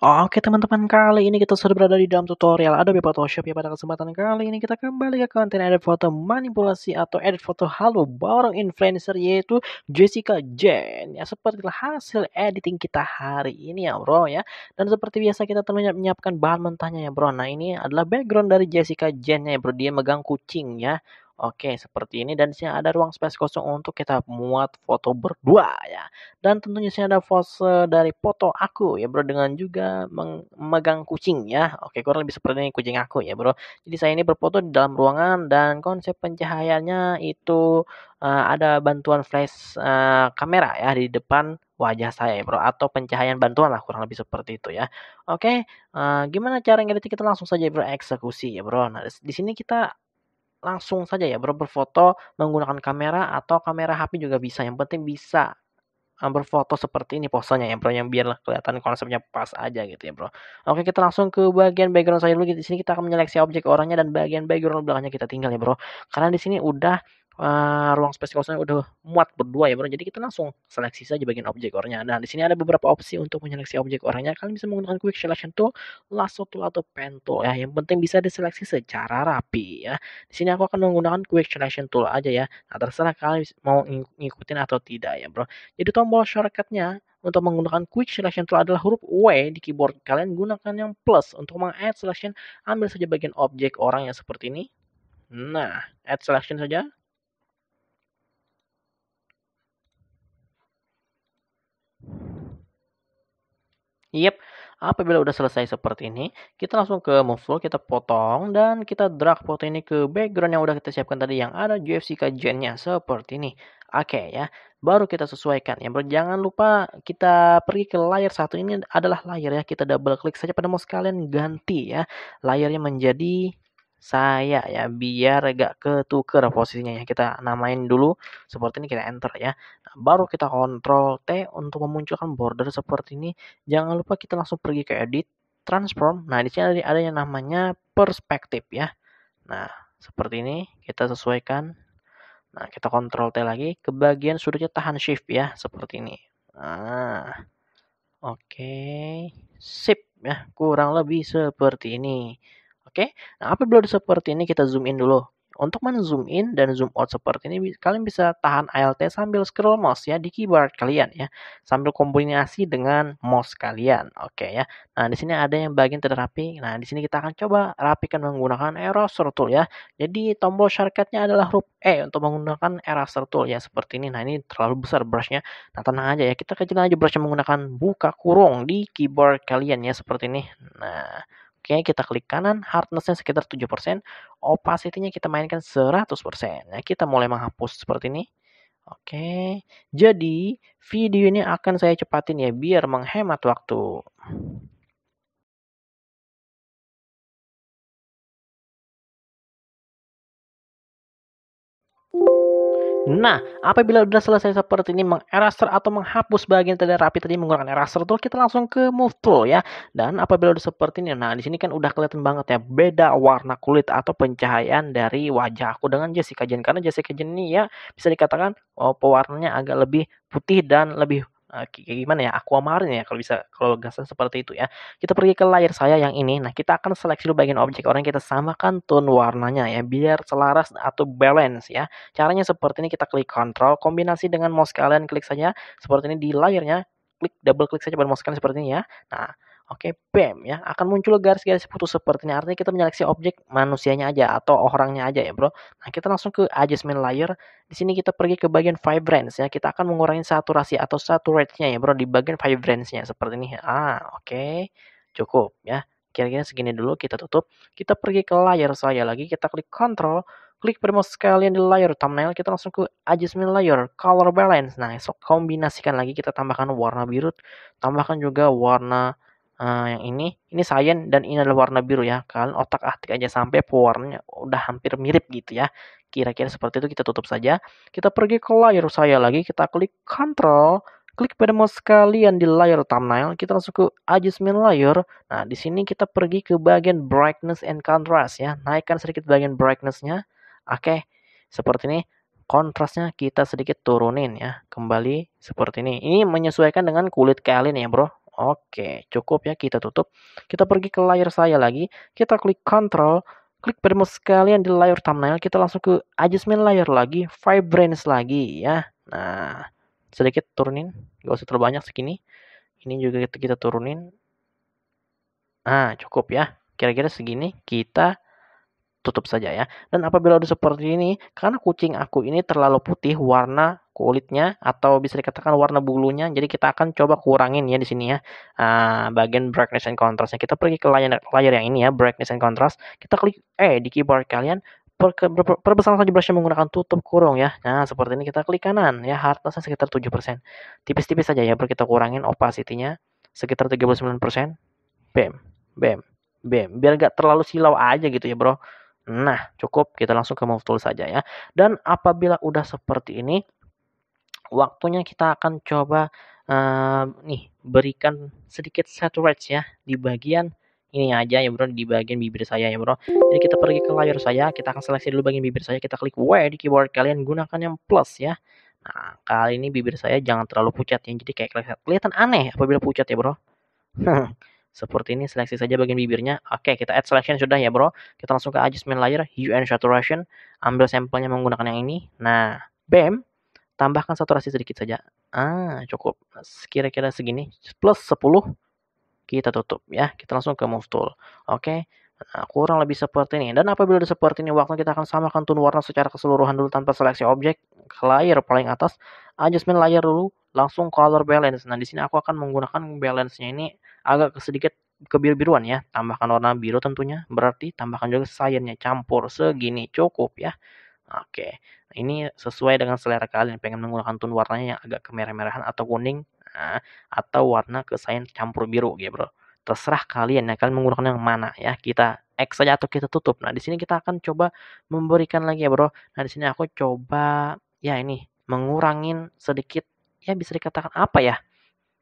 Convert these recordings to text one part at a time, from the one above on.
Oke teman-teman, kali ini kita sudah berada di dalam tutorial Adobe Photoshop ya pada kesempatan kali ini kita kembali ke konten edit foto manipulasi atau edit foto halo Barang influencer yaitu Jessica Jane ya seperti hasil editing kita hari ini ya bro ya dan seperti biasa kita tentunya menyiapkan bahan mentahnya ya bro nah ini adalah background dari Jessica Jane ya bro dia megang kucing ya Oke, seperti ini dan di sini ada ruang space kosong untuk kita muat foto berdua ya. Dan tentunya sini ada pose dari foto aku ya bro dengan juga memegang kucing ya. Oke, kurang lebih seperti ini kucing aku ya bro. Jadi saya ini berfoto di dalam ruangan dan konsep pencahayaannya itu uh, ada bantuan flash uh, kamera ya di depan wajah saya ya bro atau pencahayaan bantuan lah kurang lebih seperti itu ya oke uh, gimana cara ngedit kita langsung saja bro eksekusi ya bro nah di sini kita langsung saja ya bro berfoto menggunakan kamera atau kamera HP juga bisa yang penting bisa eh, berfoto seperti ini posenya ya bro yang biar kelihatan konsepnya pas aja gitu ya bro oke kita langsung ke bagian background saya dulu di sini kita akan menyeleksi objek orangnya dan bagian background belakangnya kita tinggal ya bro karena di sini udah Eh, ruang space kosongnya udah muat berdua ya bro. Jadi kita langsung seleksi saja bagian objek orangnya. Nah, di sini ada beberapa opsi untuk menyeleksi objek orangnya. Kalian bisa menggunakan Quick Selection Tool, Lasso Tool atau Pen Tool ya. Yang penting bisa diseleksi secara rapi ya. Di sini aku akan menggunakan Quick Selection Tool aja ya. Nah, terserah kalian mau ngikutin atau tidak ya bro. Jadi tombol shortcutnya untuk menggunakan quick selection tool adalah huruf W di keyboard kalian gunakan yang plus untuk mengedit selection ambil saja bagian objek orang yang seperti ini nah add selection saja Apabila udah selesai seperti ini, kita langsung ke move tool, kita potong dan kita drag foto ini ke background yang udah kita siapkan tadi yang ada JFC kajiannya seperti ini. Oke okay, ya, baru kita sesuaikan. Yang ber jangan lupa kita pergi ke layer satu ini adalah layar ya. Kita double klik saja pada mouse kalian ganti ya Layarnya menjadi saya ya biar gak ketuker posisinya ya kita namain dulu seperti ini kita enter ya nah, baru kita kontrol T untuk memunculkan border seperti ini jangan lupa kita langsung pergi ke edit transform nah di sini ada yang namanya perspektif ya nah seperti ini kita sesuaikan nah kita kontrol T lagi ke bagian sudutnya tahan shift ya seperti ini nah oke okay. sip ya kurang lebih seperti ini Oke, nah apa udah seperti ini kita zoom in dulu. Untuk men-zoom in dan zoom out seperti ini, kalian bisa tahan ALT sambil scroll mouse ya di keyboard kalian ya, sambil kombinasi dengan mouse kalian. Oke ya. Nah, di sini ada yang bagian terapi. Nah, di sini kita akan coba rapikan menggunakan eraser tool ya. Jadi tombol shortcutnya adalah huruf E untuk menggunakan eraser tool ya seperti ini. Nah, ini terlalu besar brushnya. Nah, tenang aja ya, kita kecilin aja brushnya menggunakan buka kurung di keyboard kalian ya seperti ini. Nah, Oke, kita klik kanan, hardnessnya sekitar 7%, opacity-nya kita mainkan 100%. Nah, kita mulai menghapus seperti ini. Oke, jadi video ini akan saya cepatin ya, biar menghemat waktu. Thank you. Nah, apabila sudah selesai seperti ini mengeraser atau menghapus bagian tadi rapi tadi menggunakan eraser tool, kita langsung ke move tool ya. Dan apabila sudah seperti ini, nah di sini kan udah kelihatan banget ya beda warna kulit atau pencahayaan dari wajah aku dengan Jessica Jane karena Jessica Jane ini ya bisa dikatakan oh, pewarnanya agak lebih putih dan lebih uh, kayak gimana ya aquamarine ya kalau bisa kalau gasan seperti itu ya kita pergi ke layar saya yang ini nah kita akan seleksi dulu bagian objek orang kita samakan tone warnanya ya biar selaras atau balance ya caranya seperti ini kita klik control kombinasi dengan mouse kalian klik saja seperti ini di layarnya klik double klik saja pada mouse kalian seperti ini ya nah Oke, bam ya, akan muncul garis-garis putus seperti ini. Artinya kita menyeleksi objek manusianya aja atau orangnya aja ya, Bro. Nah, kita langsung ke adjustment layer. Di sini kita pergi ke bagian vibrance ya. Kita akan mengurangi saturasi atau saturate-nya ya, Bro, di bagian vibrance-nya seperti ini. Ah, oke. Okay. Cukup ya. Kira-kira segini dulu kita tutup. Kita pergi ke layer saya lagi, kita klik control klik primo sekalian di layer thumbnail kita langsung ke adjustment layer color balance nah so kombinasikan lagi kita tambahkan warna biru tambahkan juga warna Uh, yang ini, ini cyan dan ini adalah warna biru ya. Kalian otak atik aja sampai pewarnanya udah hampir mirip gitu ya. Kira-kira seperti itu kita tutup saja. Kita pergi ke layar saya lagi, kita klik Control, klik pada mouse kalian di layar thumbnail, kita langsung ke adjustment layer. Nah, di sini kita pergi ke bagian brightness and contrast ya. Naikkan sedikit bagian brightnessnya, Oke, seperti ini kontrasnya kita sedikit turunin ya kembali seperti ini ini menyesuaikan dengan kulit kalian ya bro Oke, cukup ya kita tutup. Kita pergi ke layar saya lagi. Kita klik Control, klik pada yang di layar thumbnail. Kita langsung ke adjustment layer lagi, vibrance lagi ya. Nah, sedikit turunin, gak usah terlalu banyak segini. Ini juga kita, kita turunin. Nah, cukup ya. Kira-kira segini kita tutup saja ya. Dan apabila udah seperti ini, karena kucing aku ini terlalu putih, warna kulitnya atau bisa dikatakan warna bulunya. Jadi kita akan coba kurangin ya di sini ya uh, bagian brightness and contrastnya. Kita pergi ke layar layar yang ini ya brightness and contrast. Kita klik eh di keyboard kalian per, perbesar saja brushnya menggunakan tutup kurung ya. Nah, seperti ini kita klik kanan ya, hardnessnya sekitar 7%. Tipis-tipis saja ya, biar kita kurangin opacity-nya sekitar 39%. Bam, bam, bam. Biar nggak terlalu silau aja gitu ya, Bro. Nah, cukup kita langsung ke move tool saja ya. Dan apabila udah seperti ini, waktunya kita akan coba uh, nih berikan sedikit saturation ya di bagian ini aja ya bro di bagian bibir saya ya bro jadi kita pergi ke layar saya kita akan seleksi dulu bagian bibir saya kita klik where di keyboard kalian gunakan yang plus ya nah kali ini bibir saya jangan terlalu pucat ya jadi kayak kelihatan, kelihatan aneh apabila pucat ya bro seperti ini seleksi saja bagian bibirnya oke kita add selection sudah ya bro kita langsung ke adjustment layer hue and saturation ambil sampelnya menggunakan yang ini nah bam Tambahkan saturasi sedikit saja. Ah, cukup. Kira-kira segini. Plus 10. Kita tutup ya. Kita langsung ke move tool. Oke. Okay. Nah, kurang lebih seperti ini. Dan apabila sudah seperti ini, waktu kita akan samakan tone warna secara keseluruhan dulu tanpa seleksi objek ke layer paling atas. Adjustment layer dulu, langsung color balance. Nah, di sini aku akan menggunakan balance-nya ini agak sedikit kebiru-biruan ya. Tambahkan warna biru tentunya, berarti tambahkan juga cyan-nya campur segini cukup ya. Oke, ini sesuai dengan selera kalian pengen menggunakan tone warnanya yang agak kemerah-merahan atau kuning nah, atau warna kesayang campur biru ya Bro. Terserah kalian ya kalian menggunakan yang mana ya. Kita X saja atau kita tutup. Nah, di sini kita akan coba memberikan lagi ya, Bro. Nah, di sini aku coba ya ini mengurangin sedikit ya bisa dikatakan apa ya?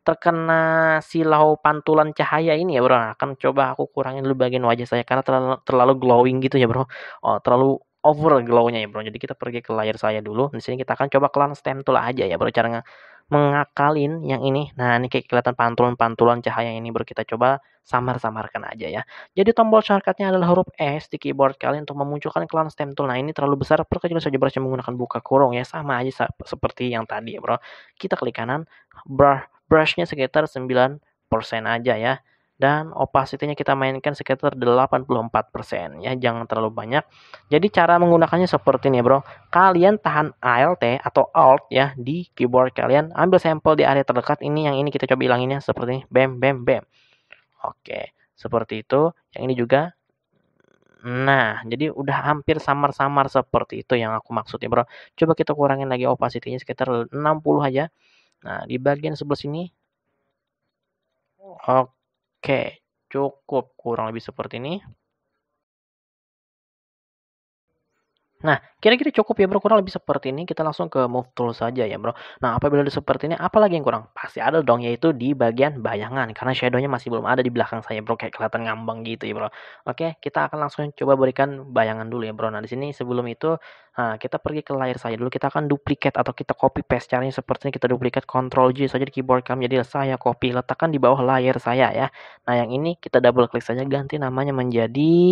terkena silau pantulan cahaya ini ya bro nah, akan coba aku kurangin dulu bagian wajah saya karena terlalu, terlalu glowing gitu ya bro oh, terlalu Over glow nya ya bro. Jadi kita pergi ke layar saya dulu. Di sini kita akan coba klan stem tool aja ya bro. Cara mengakalin yang ini. Nah ini kayak kelihatan pantulan-pantulan cahaya ini bro. Kita coba samar-samarkan aja ya. Jadi tombol shortcutnya adalah huruf S di keyboard kalian untuk memunculkan klan stem tool. Nah ini terlalu besar. Perkecil saja bro. Saya menggunakan buka kurung ya. Sama aja seperti yang tadi ya bro. Kita klik kanan. Brush, nya sekitar 9% aja ya dan opacity-nya kita mainkan sekitar 84% ya, jangan terlalu banyak. Jadi cara menggunakannya seperti ini, Bro. Kalian tahan ALT atau Alt ya di keyboard kalian, ambil sampel di area terdekat ini yang ini kita coba hilanginnya seperti ini, bam bam bam. Oke, seperti itu. Yang ini juga Nah, jadi udah hampir samar-samar seperti itu yang aku maksud ya, Bro. Coba kita kurangin lagi opacity-nya sekitar 60 aja. Nah, di bagian sebelah sini. Oke. Oke, cukup kurang lebih seperti ini. Nah, Kira-kira cukup ya bro, kurang lebih seperti ini. Kita langsung ke move tool saja ya bro. Nah apabila udah seperti ini, apalagi yang kurang? Pasti ada dong, yaitu di bagian bayangan. Karena shadownya masih belum ada di belakang saya bro, kayak kelihatan ngambang gitu ya bro. Oke, kita akan langsung coba berikan bayangan dulu ya bro. Nah di sini sebelum itu, nah, kita pergi ke layar saya dulu. Kita akan duplikat atau kita copy paste caranya seperti ini. Kita duplikat Ctrl G saja di keyboard kami. Jadi saya copy, letakkan di bawah layar saya ya. Nah yang ini kita double klik saja, ganti namanya menjadi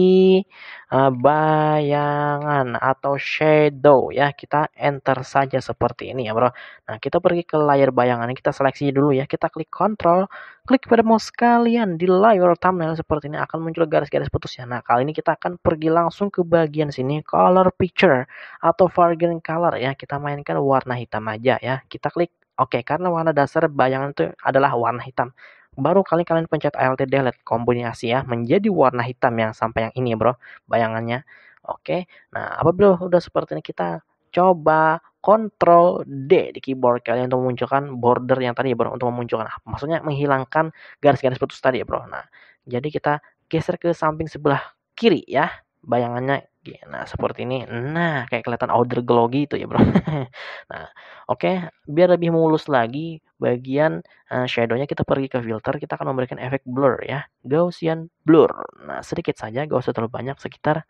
uh, bayangan atau shadow ya kita enter saja seperti ini ya bro nah kita pergi ke layar bayangan kita seleksi dulu ya kita klik control klik pada mouse kalian di layar thumbnail seperti ini akan muncul garis-garis putus ya. nah kali ini kita akan pergi langsung ke bagian sini color picture atau variant color ya kita mainkan warna hitam aja ya kita klik Oke, okay, karena warna dasar bayangan itu adalah warna hitam baru kali kalian pencet alt delete kombinasi ya menjadi warna hitam yang sampai yang ini ya bro bayangannya Oke, nah apabila udah seperti ini kita coba Ctrl D di keyboard kalian untuk memunculkan border yang tadi ya bro untuk memunculkan maksudnya menghilangkan garis-garis putus tadi ya bro nah jadi kita geser ke samping sebelah kiri ya bayangannya nah seperti ini nah kayak kelihatan outer glow gitu ya bro nah oke okay. biar lebih mulus lagi bagian uh, shadow-nya kita pergi ke filter kita akan memberikan efek blur ya Gaussian blur nah sedikit saja gak usah terlalu banyak sekitar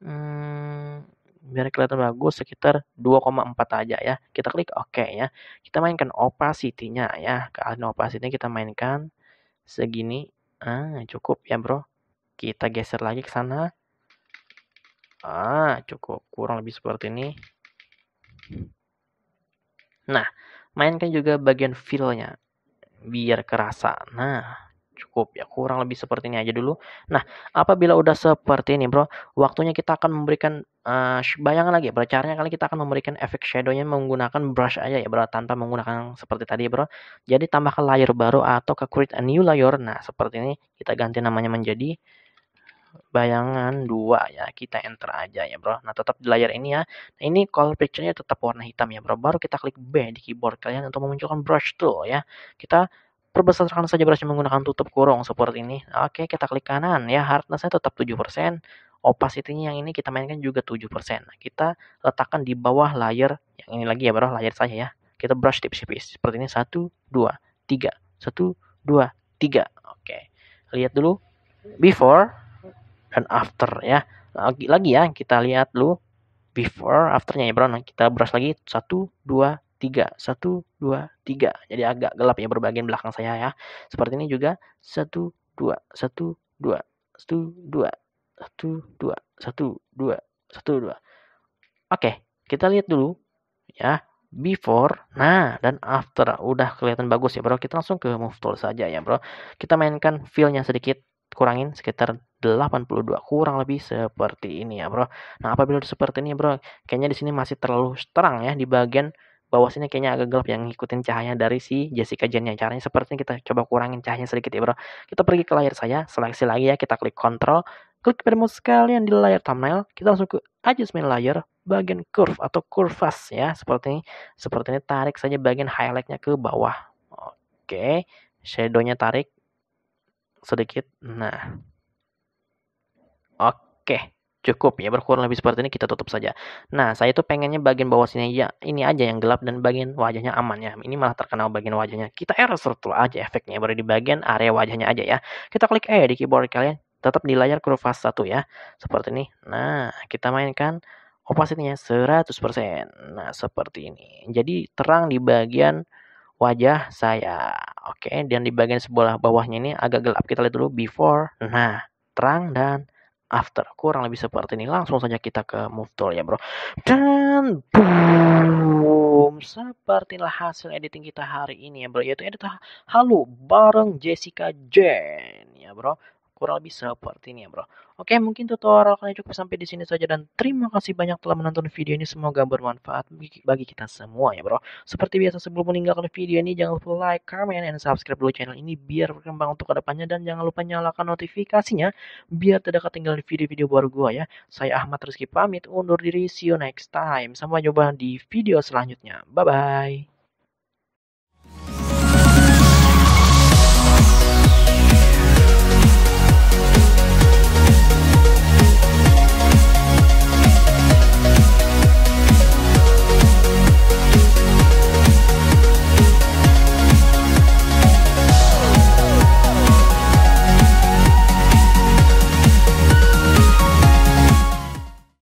hmm, biar kelihatan bagus sekitar 2,4 aja ya. Kita klik oke ya. Kita mainkan opacity-nya ya. ke opacity-nya kita mainkan segini. Ah, cukup ya, Bro. Kita geser lagi ke sana. Ah, cukup. Kurang lebih seperti ini. Nah, mainkan juga bagian fill-nya biar kerasa. Nah, cukup ya kurang lebih seperti ini aja dulu nah apabila udah seperti ini bro waktunya kita akan memberikan uh, bayangan lagi bro caranya kali kita akan memberikan efek shadownya menggunakan brush aja ya bro tanpa menggunakan seperti tadi bro jadi tambahkan layer baru atau ke create a new layer nah seperti ini kita ganti namanya menjadi bayangan dua ya kita enter aja ya bro nah tetap di layar ini ya nah, ini color picture-nya tetap warna hitam ya bro baru kita klik B di keyboard kalian untuk memunculkan brush tool ya kita Perbesarkan saja brush menggunakan tutup kurung seperti ini. Oke, kita klik kanan ya. Hardnessnya tetap 7%. Opacity-nya yang ini kita mainkan juga 7%. Nah, kita letakkan di bawah layer yang ini lagi ya, bro, layer saya ya. Kita brush tipis-tipis. Seperti ini satu, dua, tiga, satu, dua, tiga. Oke. Lihat dulu before dan after ya. Lagi lagi ya, kita lihat dulu before afternya ya, bro. Nah, kita brush lagi satu, dua tiga satu dua tiga jadi agak gelap ya berbagian belakang saya ya seperti ini juga satu dua satu dua satu dua satu dua satu dua satu dua oke kita lihat dulu ya before nah dan after udah kelihatan bagus ya bro kita langsung ke move tool saja ya bro kita mainkan feelnya sedikit kurangin sekitar 82 kurang lebih seperti ini ya bro nah apabila seperti ini bro kayaknya di sini masih terlalu terang ya di bagian bawahnya kayaknya agak gelap yang ngikutin cahaya dari si Jessica jane yang Caranya ini kita coba kurangin cahayanya sedikit ya bro. Kita pergi ke layar saya, seleksi lagi ya, kita klik control, klik pada sekalian di layar thumbnail, kita langsung ke adjustment layer, bagian curve atau kurvas ya, seperti ini. Seperti ini tarik saja bagian highlightnya ke bawah. Oke, shadownya tarik sedikit. Nah, oke cukup ya berkurang lebih seperti ini kita tutup saja. Nah saya tuh pengennya bagian bawah sini ya ini aja yang gelap dan bagian wajahnya aman ya. Ini malah terkenal bagian wajahnya. Kita error tool aja efeknya baru di bagian area wajahnya aja ya. Kita klik E di keyboard kalian tetap di layar kurva satu ya seperti ini. Nah kita mainkan opacity-nya 100%. Nah seperti ini. Jadi terang di bagian wajah saya. Oke, dan di bagian sebelah bawahnya ini agak gelap. Kita lihat dulu before. Nah, terang dan after. Kurang lebih seperti ini. Langsung saja kita ke move tool ya bro. Dan boom. Seperti inilah hasil editing kita hari ini ya bro. Yaitu edit halo bareng Jessica Jane ya bro kurang lebih seperti ini ya bro. Oke mungkin tutorial kali cukup sampai di sini saja dan terima kasih banyak telah menonton video ini semoga bermanfaat bagi kita semua ya bro. Seperti biasa sebelum meninggalkan video ini jangan lupa like, comment, and subscribe dulu channel ini biar berkembang untuk kedepannya dan jangan lupa nyalakan notifikasinya biar tidak ketinggalan video-video baru gua ya. Saya Ahmad Rizky pamit undur diri see you next time. Sampai jumpa di video selanjutnya. Bye bye.